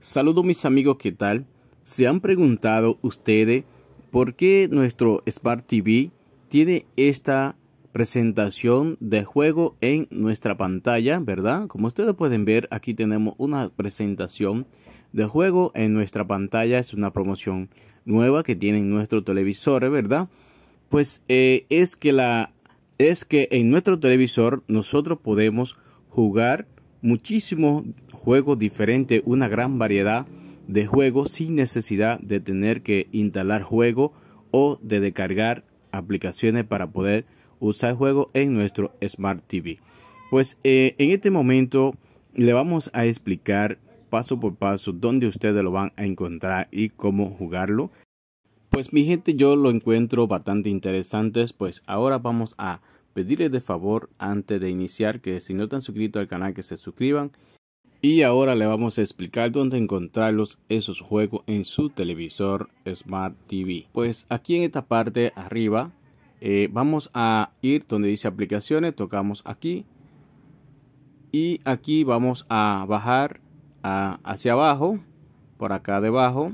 Saludos mis amigos, ¿qué tal? ¿Se han preguntado ustedes por qué nuestro Spark TV tiene esta presentación de juego en nuestra pantalla, verdad? Como ustedes pueden ver, aquí tenemos una presentación de juego en nuestra pantalla. Es una promoción nueva que tienen nuestro televisor ¿verdad? Pues eh, es que la es que en nuestro televisor nosotros podemos jugar Muchísimo juego diferente, una gran variedad de juegos sin necesidad de tener que instalar juego o de descargar aplicaciones para poder usar juego en nuestro Smart TV. Pues eh, en este momento le vamos a explicar paso por paso dónde ustedes lo van a encontrar y cómo jugarlo. Pues mi gente yo lo encuentro bastante interesante, pues ahora vamos a pedirles de favor antes de iniciar que si no están suscritos al canal que se suscriban y ahora le vamos a explicar dónde encontrarlos esos juegos en su televisor Smart TV. Pues aquí en esta parte arriba eh, vamos a ir donde dice aplicaciones, tocamos aquí y aquí vamos a bajar hacia abajo, por acá debajo.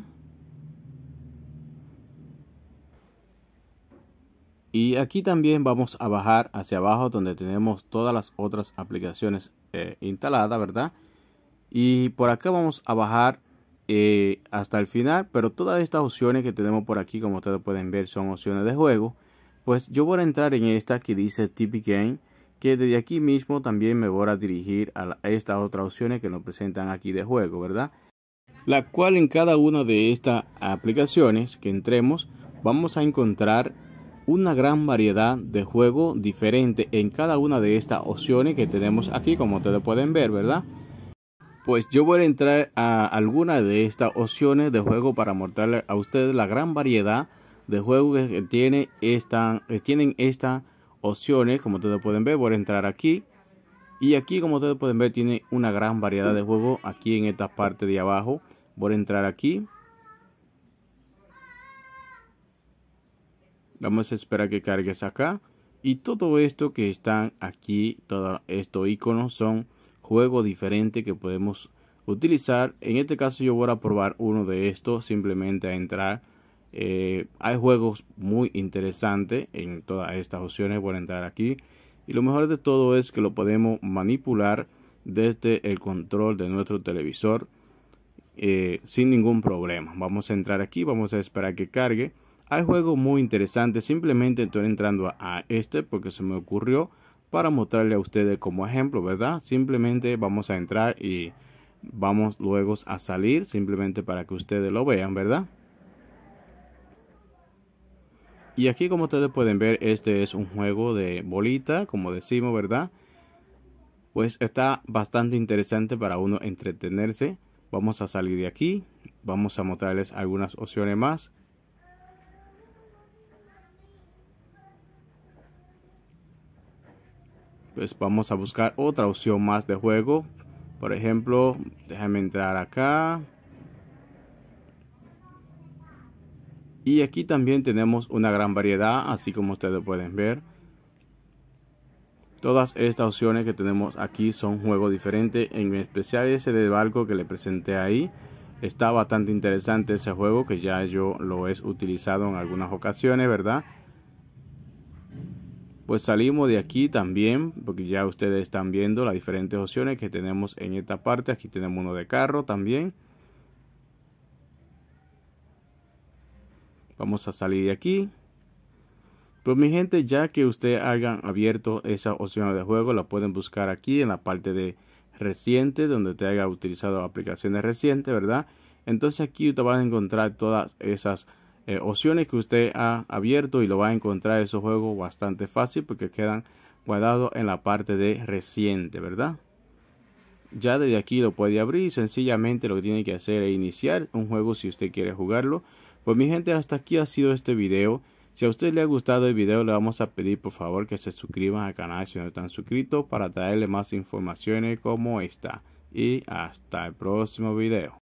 Y aquí también vamos a bajar hacia abajo donde tenemos todas las otras aplicaciones eh, instaladas, ¿verdad? y por acá vamos a bajar eh, hasta el final pero todas estas opciones que tenemos por aquí como ustedes pueden ver son opciones de juego pues yo voy a entrar en esta que dice TP Game que desde aquí mismo también me voy a dirigir a, a estas otras opciones que nos presentan aquí de juego verdad la cual en cada una de estas aplicaciones que entremos vamos a encontrar una gran variedad de juego diferente en cada una de estas opciones que tenemos aquí como ustedes pueden ver verdad pues yo voy a entrar a alguna de estas opciones de juego para mostrarles a ustedes la gran variedad de juegos que tiene esta, eh, tienen estas opciones. Como ustedes pueden ver, voy a entrar aquí. Y aquí, como ustedes pueden ver, tiene una gran variedad de juegos aquí en esta parte de abajo. Voy a entrar aquí. Vamos a esperar que cargues acá. Y todo esto que están aquí, todos estos iconos son juego diferente que podemos utilizar. En este caso yo voy a probar uno de estos, simplemente a entrar. Eh, hay juegos muy interesantes en todas estas opciones, voy a entrar aquí. Y lo mejor de todo es que lo podemos manipular desde el control de nuestro televisor eh, sin ningún problema. Vamos a entrar aquí, vamos a esperar que cargue. Hay juegos muy interesantes, simplemente estoy entrando a este porque se me ocurrió para mostrarle a ustedes como ejemplo, ¿verdad? Simplemente vamos a entrar y vamos luego a salir, simplemente para que ustedes lo vean, ¿verdad? Y aquí como ustedes pueden ver, este es un juego de bolita, como decimos, ¿verdad? Pues está bastante interesante para uno entretenerse. Vamos a salir de aquí, vamos a mostrarles algunas opciones más. pues vamos a buscar otra opción más de juego por ejemplo déjame entrar acá y aquí también tenemos una gran variedad así como ustedes pueden ver todas estas opciones que tenemos aquí son juegos diferentes en especial ese de barco que le presenté ahí está bastante interesante ese juego que ya yo lo he utilizado en algunas ocasiones verdad pues salimos de aquí también, porque ya ustedes están viendo las diferentes opciones que tenemos en esta parte. Aquí tenemos uno de carro también. Vamos a salir de aquí. Pues mi gente, ya que ustedes hayan abierto esa opción de juego, la pueden buscar aquí en la parte de reciente, donde te haya utilizado aplicaciones recientes, ¿verdad? Entonces aquí te van a encontrar todas esas eh, opciones que usted ha abierto y lo va a encontrar esos juegos bastante fácil porque quedan guardados en la parte de reciente, ¿verdad? Ya desde aquí lo puede abrir y sencillamente lo que tiene que hacer es iniciar un juego si usted quiere jugarlo. Pues mi gente, hasta aquí ha sido este video. Si a usted le ha gustado el video, le vamos a pedir por favor que se suscriban al canal si no están suscritos para traerle más informaciones como esta. Y hasta el próximo video.